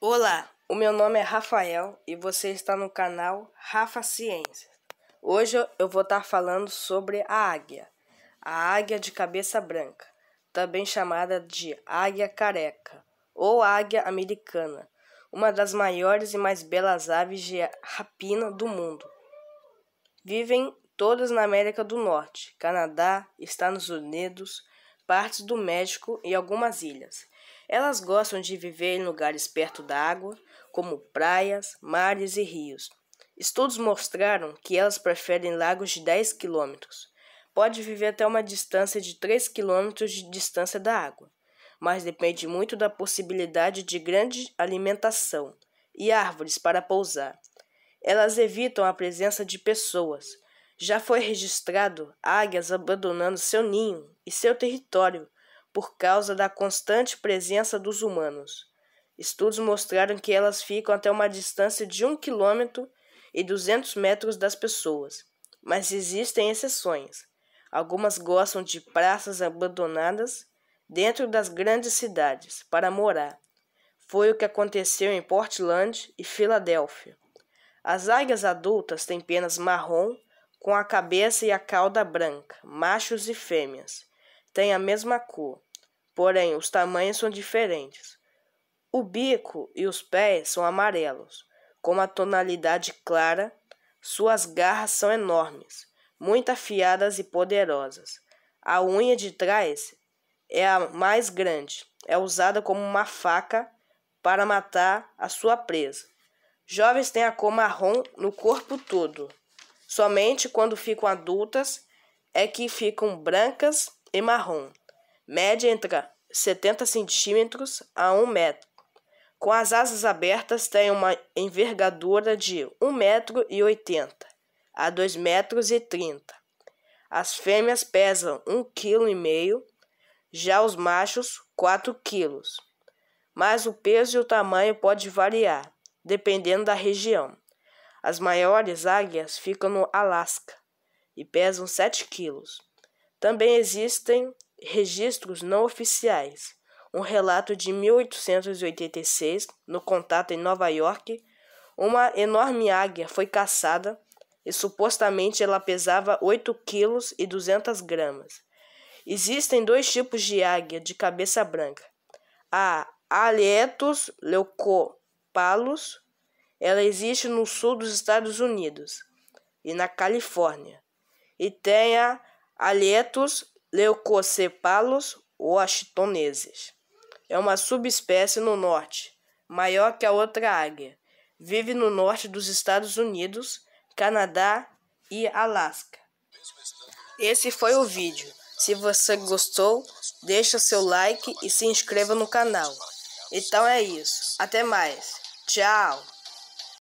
Olá, o meu nome é Rafael e você está no canal Rafa Ciências. Hoje eu vou estar falando sobre a águia, a águia de cabeça branca, também chamada de águia careca ou águia americana, uma das maiores e mais belas aves de rapina do mundo. Vivem todas na América do Norte, Canadá, Estados Unidos, partes do México e algumas ilhas. Elas gostam de viver em lugares perto da água, como praias, mares e rios. Estudos mostraram que elas preferem lagos de 10 quilômetros. Pode viver até uma distância de 3 quilômetros de distância da água, mas depende muito da possibilidade de grande alimentação e árvores para pousar. Elas evitam a presença de pessoas. Já foi registrado águias abandonando seu ninho e seu território por causa da constante presença dos humanos. Estudos mostraram que elas ficam até uma distância de 1 km e 200 metros das pessoas, mas existem exceções. Algumas gostam de praças abandonadas dentro das grandes cidades para morar. Foi o que aconteceu em Portland e Filadélfia. As águias adultas têm penas marrom, com a cabeça e a cauda branca, machos e fêmeas. Têm a mesma cor, porém os tamanhos são diferentes. O bico e os pés são amarelos, com uma tonalidade clara. Suas garras são enormes, muito afiadas e poderosas. A unha de trás é a mais grande, é usada como uma faca para matar a sua presa. Jovens têm a cor marrom no corpo todo. Somente quando ficam adultas é que ficam brancas e marrom. Média entre 70 centímetros a 1 metro. Com as asas abertas, tem uma envergadura de 1,80m a 2,30m. As fêmeas pesam 1,5kg, já os machos 4 kg. Mas o peso e o tamanho pode variar dependendo da região. As maiores águias ficam no Alasca e pesam 7 quilos. Também existem registros não oficiais. Um relato de 1886, no contato em Nova York, uma enorme águia foi caçada e supostamente ela pesava 8 quilos e 200 gramas. Existem dois tipos de águia de cabeça branca: a Alietus leuco Palos, ela existe no sul dos Estados Unidos e na Califórnia, e tem a Alietos leucocepalus washingtoneses. É uma subespécie no norte, maior que a outra águia. Vive no norte dos Estados Unidos, Canadá e Alasca. Esse foi o vídeo. Se você gostou, deixa seu like e se inscreva no canal. Então é isso. Até mais. Tchau!